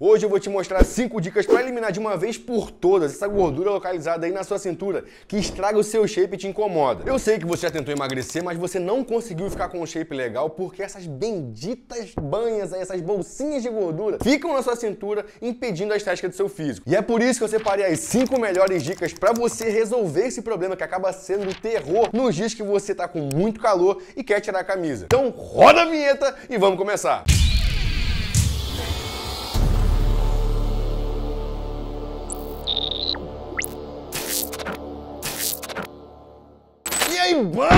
Hoje eu vou te mostrar 5 dicas para eliminar de uma vez por todas essa gordura localizada aí na sua cintura que estraga o seu shape e te incomoda. Eu sei que você já tentou emagrecer, mas você não conseguiu ficar com um shape legal porque essas benditas banhas aí, essas bolsinhas de gordura ficam na sua cintura impedindo a estética do seu físico. E é por isso que eu separei as 5 melhores dicas para você resolver esse problema que acaba sendo terror nos dias que você tá com muito calor e quer tirar a camisa. Então roda a vinheta e vamos começar! Música Hey,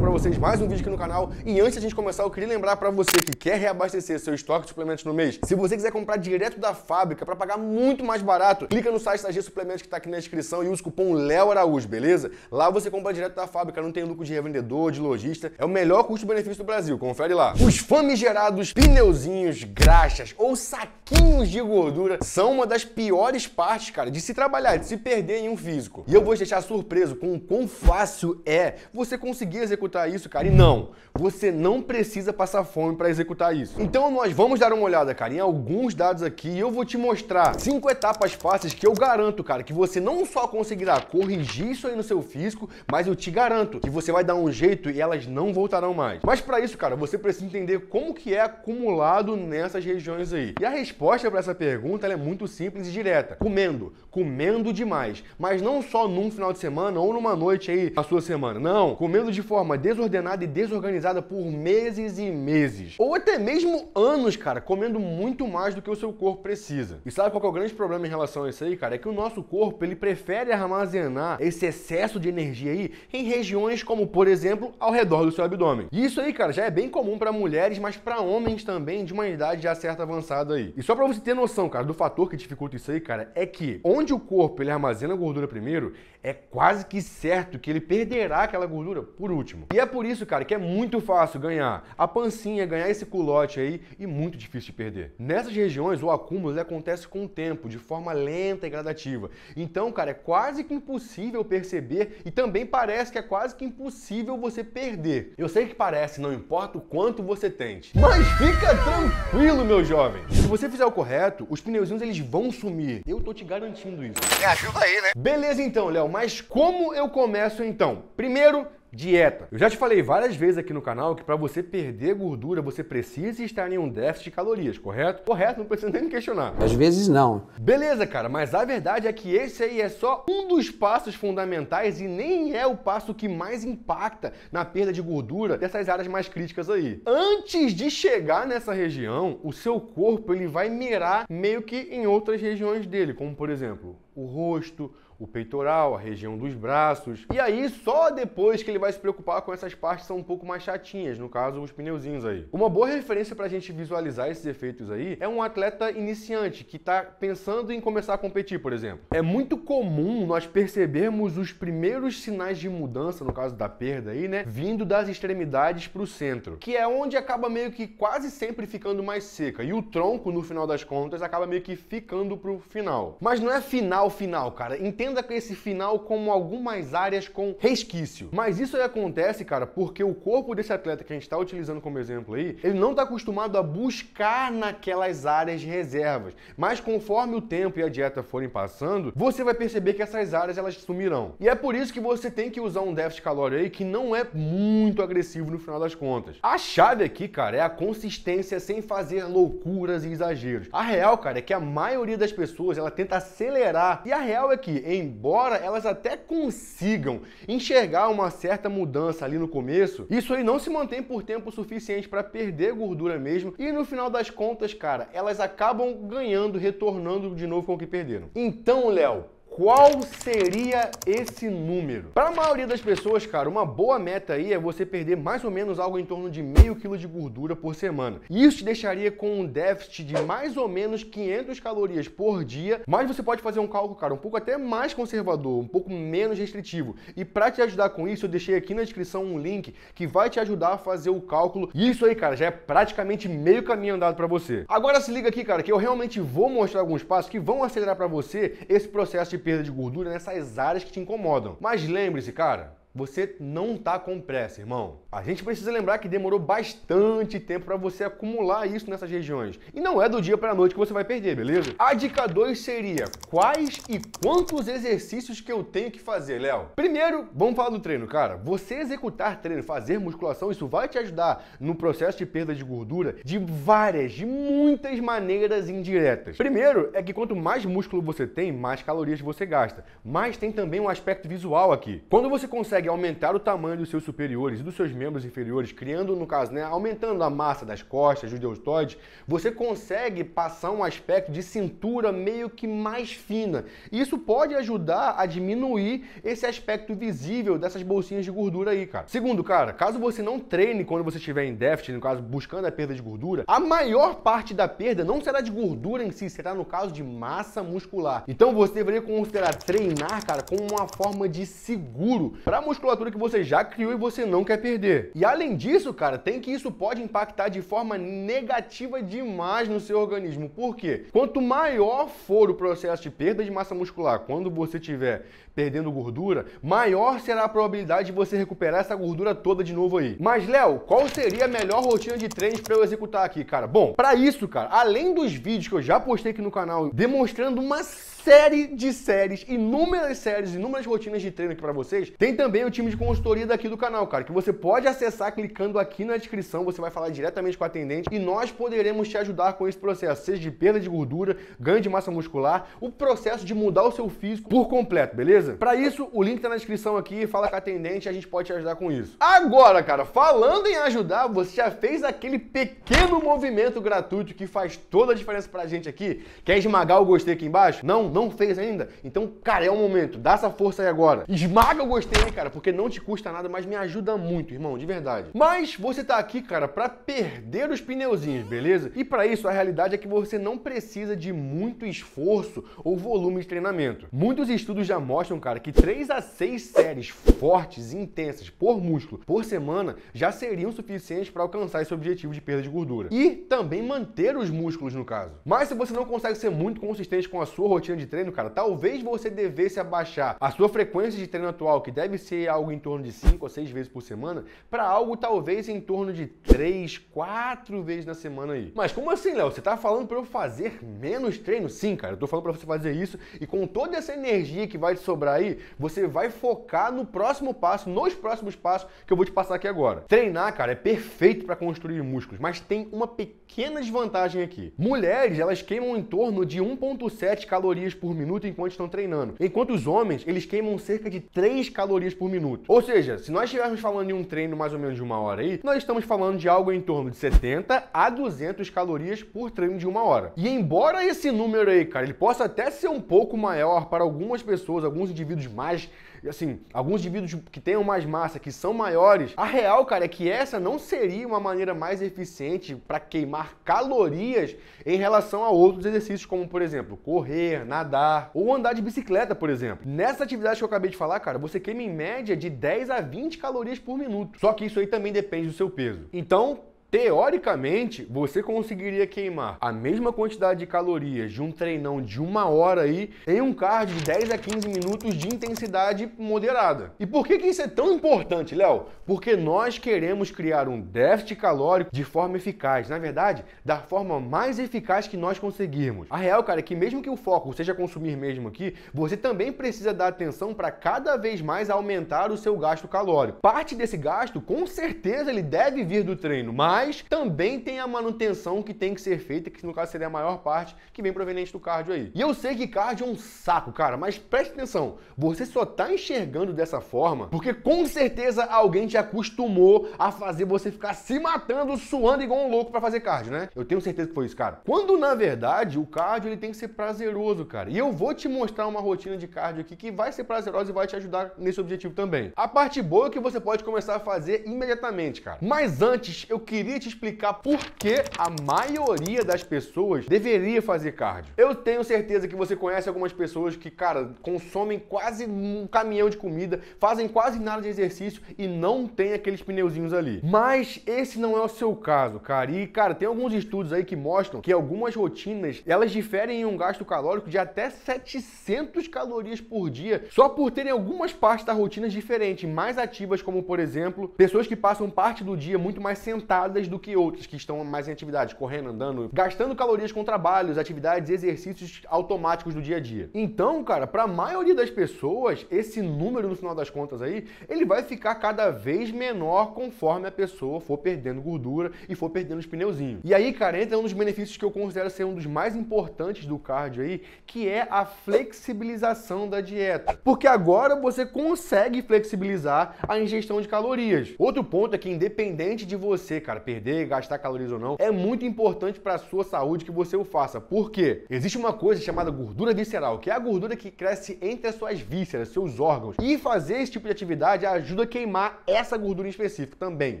para vocês mais um vídeo aqui no canal. E antes de a gente começar, eu queria lembrar para você que quer reabastecer seu estoque de suplementos no mês, se você quiser comprar direto da fábrica para pagar muito mais barato, clica no site da G Suplementos que está aqui na descrição e usa o cupom Léo Araújo, beleza? Lá você compra direto da fábrica, não tem lucro de revendedor, de lojista. É o melhor custo-benefício do Brasil, confere lá. Os famigerados pneuzinhos, graxas ou saquinhos de gordura são uma das piores partes, cara, de se trabalhar, de se perder em um físico. E eu vou te deixar surpreso com o quão fácil é você conseguir executar executar isso, cara? E não, você não precisa passar fome para executar isso. Então nós vamos dar uma olhada, cara, em alguns dados aqui e eu vou te mostrar cinco etapas fáceis que eu garanto, cara, que você não só conseguirá corrigir isso aí no seu físico, mas eu te garanto que você vai dar um jeito e elas não voltarão mais. Mas para isso, cara, você precisa entender como que é acumulado nessas regiões aí. E a resposta para essa pergunta é muito simples e direta. Comendo, comendo demais, mas não só num final de semana ou numa noite aí na sua semana. Não, comendo de forma desordenada e desorganizada por meses e meses. Ou até mesmo anos, cara, comendo muito mais do que o seu corpo precisa. E sabe qual é o grande problema em relação a isso aí, cara? É que o nosso corpo, ele prefere armazenar esse excesso de energia aí em regiões como, por exemplo, ao redor do seu abdômen. E isso aí, cara, já é bem comum para mulheres, mas para homens também, de uma idade já certa avançada aí. E só para você ter noção, cara, do fator que dificulta isso aí, cara, é que onde o corpo ele armazena gordura primeiro, é quase que certo que ele perderá aquela gordura por último. E é por isso, cara, que é muito fácil ganhar a pancinha, ganhar esse culote aí e muito difícil de perder. Nessas regiões, o acúmulo acontece com o tempo, de forma lenta e gradativa. Então, cara, é quase que impossível perceber e também parece que é quase que impossível você perder. Eu sei que parece, não importa o quanto você tente. Mas fica tranquilo, meu jovem. Se você fizer o correto, os pneuzinhos eles vão sumir. Eu tô te garantindo isso. Me ajuda aí, né? Beleza então, Léo, mas como eu começo então? Primeiro, Dieta. Eu já te falei várias vezes aqui no canal que para você perder gordura, você precisa estar em um déficit de calorias, correto? Correto, não precisa nem me questionar. Às vezes não. Beleza, cara, mas a verdade é que esse aí é só um dos passos fundamentais e nem é o passo que mais impacta na perda de gordura dessas áreas mais críticas aí. Antes de chegar nessa região, o seu corpo ele vai mirar meio que em outras regiões dele, como por exemplo, o rosto, o peitoral, a região dos braços. E aí, só depois que ele vai se preocupar com essas partes que são um pouco mais chatinhas, no caso, os pneuzinhos aí. Uma boa referência para a gente visualizar esses efeitos aí é um atleta iniciante que está pensando em começar a competir, por exemplo. É muito comum nós percebermos os primeiros sinais de mudança, no caso da perda aí, né, vindo das extremidades para o centro, que é onde acaba meio que quase sempre ficando mais seca. E o tronco, no final das contas, acaba meio que ficando para o final. Mas não é final, final, cara. Entenda entenda esse final como algumas áreas com resquício. Mas isso aí acontece, cara, porque o corpo desse atleta que a gente está utilizando como exemplo aí, ele não está acostumado a buscar naquelas áreas de reservas. Mas conforme o tempo e a dieta forem passando, você vai perceber que essas áreas elas sumirão. E é por isso que você tem que usar um déficit calórico aí que não é muito agressivo no final das contas. A chave aqui, cara, é a consistência sem fazer loucuras e exageros. A real, cara, é que a maioria das pessoas ela tenta acelerar. E a real é que, embora elas até consigam enxergar uma certa mudança ali no começo, isso aí não se mantém por tempo suficiente para perder gordura mesmo e no final das contas, cara, elas acabam ganhando, retornando de novo com o que perderam. Então, Léo, qual seria esse número? Para a maioria das pessoas, cara, uma boa meta aí é você perder mais ou menos algo em torno de meio quilo de gordura por semana. Isso te deixaria com um déficit de mais ou menos 500 calorias por dia, mas você pode fazer um cálculo, cara, um pouco até mais conservador, um pouco menos restritivo. E para te ajudar com isso, eu deixei aqui na descrição um link que vai te ajudar a fazer o cálculo. E isso aí, cara, já é praticamente meio caminho andado para você. Agora se liga aqui, cara, que eu realmente vou mostrar alguns passos que vão acelerar para você esse processo de perda de gordura nessas áreas que te incomodam. Mas lembre-se, cara, você não tá com pressa, irmão. A gente precisa lembrar que demorou bastante tempo para você acumular isso nessas regiões. E não é do dia para a noite que você vai perder, beleza? A dica 2 seria quais e quantos exercícios que eu tenho que fazer, Léo? Primeiro, vamos falar do treino, cara. Você executar treino, fazer musculação, isso vai te ajudar no processo de perda de gordura de várias, de muitas maneiras indiretas. Primeiro é que quanto mais músculo você tem, mais calorias você gasta. Mas tem também um aspecto visual aqui. Quando você consegue consegue aumentar o tamanho dos seus superiores e dos seus membros inferiores, criando, no caso, né, aumentando a massa das costas, dos deltoides, você consegue passar um aspecto de cintura meio que mais fina. Isso pode ajudar a diminuir esse aspecto visível dessas bolsinhas de gordura aí, cara. Segundo, cara, caso você não treine quando você estiver em déficit, no caso, buscando a perda de gordura, a maior parte da perda não será de gordura em si, será no caso de massa muscular. Então você deveria considerar treinar, cara, como uma forma de seguro para musculatura que você já criou e você não quer perder. E além disso, cara, tem que isso pode impactar de forma negativa demais no seu organismo. Por quê? Quanto maior for o processo de perda de massa muscular quando você estiver perdendo gordura, maior será a probabilidade de você recuperar essa gordura toda de novo aí. Mas, Léo, qual seria a melhor rotina de treinos para eu executar aqui, cara? Bom, para isso, cara, além dos vídeos que eu já postei aqui no canal demonstrando uma série de séries, inúmeras séries, inúmeras rotinas de treino aqui para vocês, tem também também o time de consultoria daqui do canal, cara, que você pode acessar clicando aqui na descrição, você vai falar diretamente com o atendente e nós poderemos te ajudar com esse processo, seja de perda de gordura, ganho de massa muscular, o processo de mudar o seu físico por completo, beleza? Para isso, o link tá na descrição aqui, fala com o atendente, a gente pode te ajudar com isso. Agora, cara, falando em ajudar, você já fez aquele pequeno movimento gratuito que faz toda a diferença pra gente aqui? Quer esmagar o gostei aqui embaixo? Não, não fez ainda? Então, cara, é o momento, dá essa força aí agora. Esmaga o gostei, cara cara, porque não te custa nada, mas me ajuda muito, irmão, de verdade. Mas você tá aqui, cara, para perder os pneuzinhos, beleza? E para isso, a realidade é que você não precisa de muito esforço ou volume de treinamento. Muitos estudos já mostram, cara, que 3 a 6 séries fortes e intensas por músculo por semana já seriam suficientes para alcançar esse objetivo de perda de gordura. E também manter os músculos, no caso. Mas se você não consegue ser muito consistente com a sua rotina de treino, cara, talvez você devesse abaixar a sua frequência de treino atual, que deve ser ser algo em torno de 5 ou 6 vezes por semana para algo talvez em torno de 3, 4 vezes na semana aí. Mas como assim, Léo? Você tá falando para eu fazer menos treino? Sim, cara, eu tô falando para você fazer isso e com toda essa energia que vai te sobrar aí, você vai focar no próximo passo, nos próximos passos que eu vou te passar aqui agora. Treinar, cara, é perfeito para construir músculos, mas tem uma pequena desvantagem aqui. Mulheres, elas queimam em torno de 1.7 calorias por minuto enquanto estão treinando, enquanto os homens, eles queimam cerca de 3 calorias por por minuto. Ou seja, se nós estivermos falando de um treino mais ou menos de uma hora aí, nós estamos falando de algo em torno de 70 a 200 calorias por treino de uma hora. E embora esse número aí, cara, ele possa até ser um pouco maior para algumas pessoas, alguns indivíduos mais assim, alguns indivíduos que tenham mais massa, que são maiores, a real, cara, é que essa não seria uma maneira mais eficiente para queimar calorias em relação a outros exercícios, como, por exemplo, correr, nadar ou andar de bicicleta, por exemplo. Nessa atividade que eu acabei de falar, cara, você queima em média média de 10 a 20 calorias por minuto. Só que isso aí também depende do seu peso. Então, Teoricamente, você conseguiria queimar a mesma quantidade de calorias de um treinão de uma hora aí em um cardio de 10 a 15 minutos de intensidade moderada. E por que, que isso é tão importante, Léo? Porque nós queremos criar um déficit calórico de forma eficaz. Na verdade, da forma mais eficaz que nós conseguirmos. A real, cara, é que mesmo que o foco seja consumir mesmo aqui, você também precisa dar atenção para cada vez mais aumentar o seu gasto calórico. Parte desse gasto, com certeza, ele deve vir do treino, mas mas também tem a manutenção que tem que ser feita, que no caso seria a maior parte, que vem proveniente do cardio aí. E eu sei que cardio é um saco, cara, mas preste atenção, você só tá enxergando dessa forma porque com certeza alguém te acostumou a fazer você ficar se matando, suando igual um louco para fazer cardio, né? Eu tenho certeza que foi isso, cara. Quando na verdade o cardio ele tem que ser prazeroso, cara. E eu vou te mostrar uma rotina de cardio aqui que vai ser prazerosa e vai te ajudar nesse objetivo também. A parte boa é que você pode começar a fazer imediatamente, cara. Mas antes, eu queria queria te explicar por que a maioria das pessoas deveria fazer cardio. Eu tenho certeza que você conhece algumas pessoas que, cara, consomem quase um caminhão de comida, fazem quase nada de exercício e não tem aqueles pneuzinhos ali. Mas esse não é o seu caso, cara. E, cara, tem alguns estudos aí que mostram que algumas rotinas, elas diferem em um gasto calórico de até 700 calorias por dia, só por terem algumas partes da rotina diferentes, mais ativas, como, por exemplo, pessoas que passam parte do dia muito mais sentadas do que outros que estão mais em atividade, correndo, andando, gastando calorias com trabalhos, atividades, exercícios automáticos do dia a dia. Então, cara, para a maioria das pessoas, esse número no final das contas aí, ele vai ficar cada vez menor conforme a pessoa for perdendo gordura e for perdendo os pneuzinhos. E aí, cara, entra um dos benefícios que eu considero ser um dos mais importantes do cardio aí, que é a flexibilização da dieta. Porque agora você consegue flexibilizar a ingestão de calorias. Outro ponto é que independente de você, cara, perder, gastar calorias ou não, é muito importante para a sua saúde que você o faça. Por quê? Existe uma coisa chamada gordura visceral, que é a gordura que cresce entre as suas vísceras, seus órgãos. E fazer esse tipo de atividade ajuda a queimar essa gordura em específico também.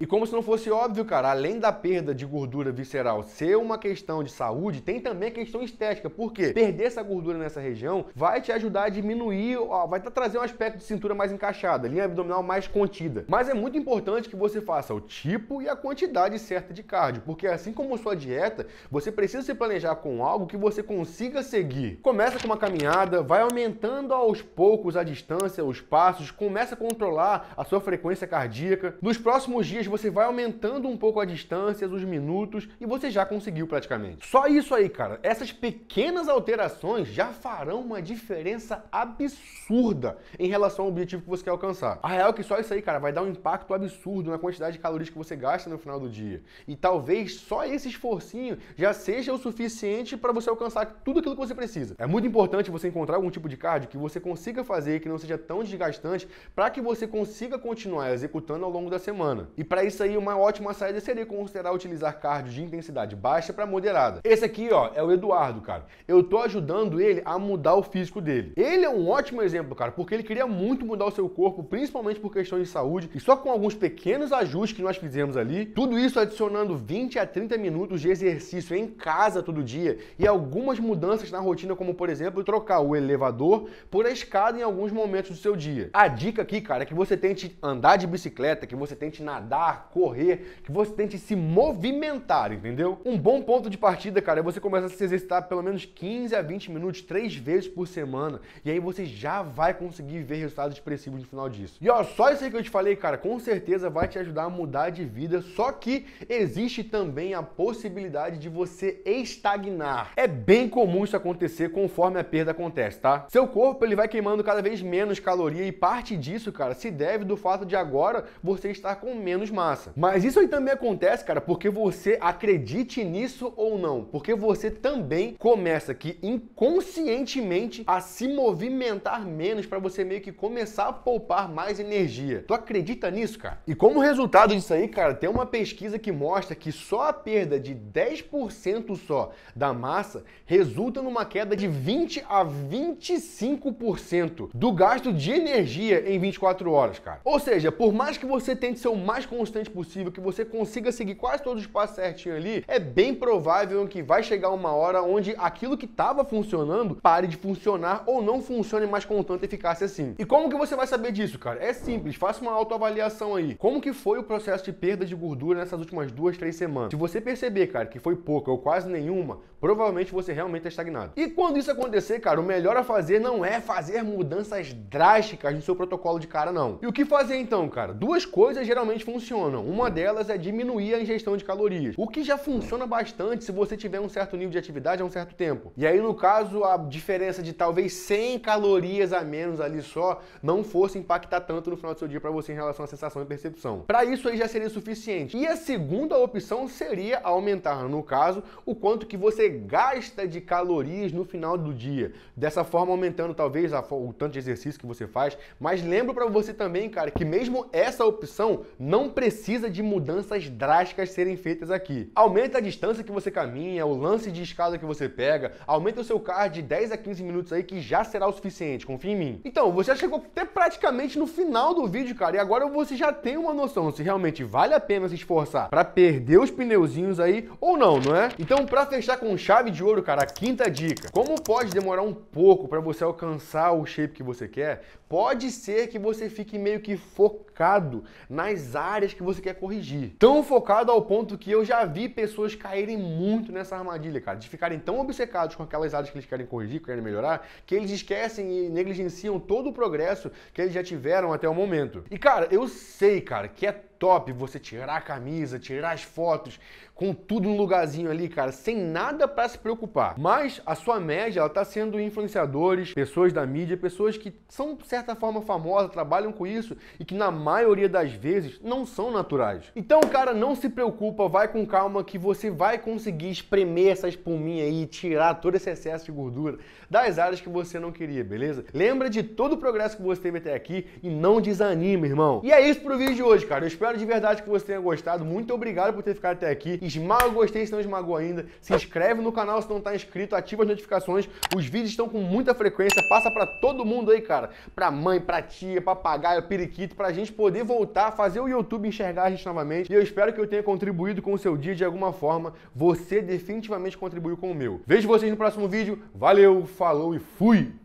E como se não fosse óbvio, cara, além da perda de gordura visceral ser uma questão de saúde, tem também a questão estética. Por quê? Perder essa gordura nessa região vai te ajudar a diminuir, ó, vai trazer um aspecto de cintura mais encaixada, linha abdominal mais contida. Mas é muito importante que você faça o tipo e a quantidade quantidade certa de cardio, porque assim como sua dieta, você precisa se planejar com algo que você consiga seguir. Começa com uma caminhada, vai aumentando aos poucos a distância, os passos, começa a controlar a sua frequência cardíaca. Nos próximos dias você vai aumentando um pouco a distância, os minutos e você já conseguiu praticamente. Só isso aí, cara. Essas pequenas alterações já farão uma diferença absurda em relação ao objetivo que você quer alcançar. A real é que só isso aí, cara, vai dar um impacto absurdo na quantidade de calorias que você gasta no final do dia dia. E talvez só esse esforcinho já seja o suficiente para você alcançar tudo aquilo que você precisa. É muito importante você encontrar algum tipo de cardio que você consiga fazer, que não seja tão desgastante, para que você consiga continuar executando ao longo da semana. E para isso aí, uma ótima saída seria considerar utilizar cardio de intensidade baixa para moderada. Esse aqui, ó, é o Eduardo, cara. Eu tô ajudando ele a mudar o físico dele. Ele é um ótimo exemplo, cara, porque ele queria muito mudar o seu corpo, principalmente por questões de saúde, e só com alguns pequenos ajustes que nós fizemos ali, tudo isso isso adicionando 20 a 30 minutos de exercício em casa todo dia e algumas mudanças na rotina, como por exemplo trocar o elevador por a escada em alguns momentos do seu dia. A dica aqui, cara, é que você tente andar de bicicleta, que você tente nadar, correr, que você tente se movimentar, entendeu? Um bom ponto de partida, cara, é você começar a se exercitar pelo menos 15 a 20 minutos, três vezes por semana, e aí você já vai conseguir ver resultados expressivos no final disso. E ó, só isso aí que eu te falei, cara, com certeza vai te ajudar a mudar de vida, só que existe também a possibilidade de você estagnar. É bem comum isso acontecer conforme a perda acontece, tá? Seu corpo ele vai queimando cada vez menos caloria e parte disso, cara, se deve do fato de agora você estar com menos massa. Mas isso aí também acontece, cara, porque você acredite nisso ou não, porque você também começa que inconscientemente a se movimentar menos para você meio que começar a poupar mais energia. Tu acredita nisso, cara? E como resultado disso aí, cara, tem uma pesquisa pesquisa que mostra que só a perda de 10% só da massa resulta numa queda de 20 a 25% do gasto de energia em 24 horas, cara. Ou seja, por mais que você tente ser o mais constante possível, que você consiga seguir quase todos os passos certinho ali, é bem provável que vai chegar uma hora onde aquilo que estava funcionando pare de funcionar ou não funcione mais com tanta eficácia assim. E como que você vai saber disso, cara? É simples, faça uma autoavaliação aí. Como que foi o processo de perda de gordura nessa nessas últimas duas, três semanas. Se você perceber, cara, que foi pouca ou quase nenhuma, provavelmente você realmente está estagnado. E quando isso acontecer, cara, o melhor a fazer não é fazer mudanças drásticas no seu protocolo de cara, não. E o que fazer então, cara? Duas coisas geralmente funcionam. Uma delas é diminuir a ingestão de calorias, o que já funciona bastante se você tiver um certo nível de atividade há um certo tempo. E aí, no caso, a diferença de talvez 100 calorias a menos ali só não fosse impactar tanto no final do seu dia para você em relação à sensação e percepção. Para isso aí já seria suficiente. E a assim, segunda opção seria aumentar, no caso, o quanto que você gasta de calorias no final do dia. Dessa forma, aumentando talvez o tanto de exercício que você faz. Mas lembro para você também, cara, que mesmo essa opção não precisa de mudanças drásticas serem feitas aqui. Aumenta a distância que você caminha, o lance de escada que você pega, aumenta o seu cardio de 10 a 15 minutos aí que já será o suficiente, confia em mim. Então, você já chegou até praticamente no final do vídeo, cara, e agora você já tem uma noção se realmente vale a pena se esforçar para perder os pneuzinhos aí ou não, não é? Então, para fechar com chave de ouro, cara, a quinta dica. Como pode demorar um pouco para você alcançar o shape que você quer, pode ser que você fique meio que focado nas áreas que você quer corrigir. Tão focado ao ponto que eu já vi pessoas caírem muito nessa armadilha, cara, de ficarem tão obcecados com aquelas áreas que eles querem corrigir, que querem melhorar, que eles esquecem e negligenciam todo o progresso que eles já tiveram até o momento. E cara, eu sei, cara, que é top, você tirar a camisa, tirar as fotos, com tudo no lugarzinho ali, cara, sem nada para se preocupar. Mas a sua média, ela tá sendo influenciadores, pessoas da mídia, pessoas que são de certa forma famosas, trabalham com isso e que na maioria das vezes não são naturais. Então, cara, não se preocupa, vai com calma que você vai conseguir espremer essa espuminha aí, tirar todo esse excesso de gordura das áreas que você não queria, beleza? Lembra de todo o progresso que você teve até aqui e não desanime, irmão. E é isso pro vídeo de hoje, cara. Eu espero de verdade que você tenha gostado. Muito obrigado por ter ficado até aqui. E esmaga o gostei se não esmagou ainda, se inscreve no canal se não está inscrito, ativa as notificações, os vídeos estão com muita frequência, passa para todo mundo aí, cara, para mãe, para tia, papagaio, periquito, para a gente poder voltar a fazer o YouTube enxergar a gente novamente. E eu espero que eu tenha contribuído com o seu dia de alguma forma, você definitivamente contribuiu com o meu. Vejo vocês no próximo vídeo, valeu, falou e fui!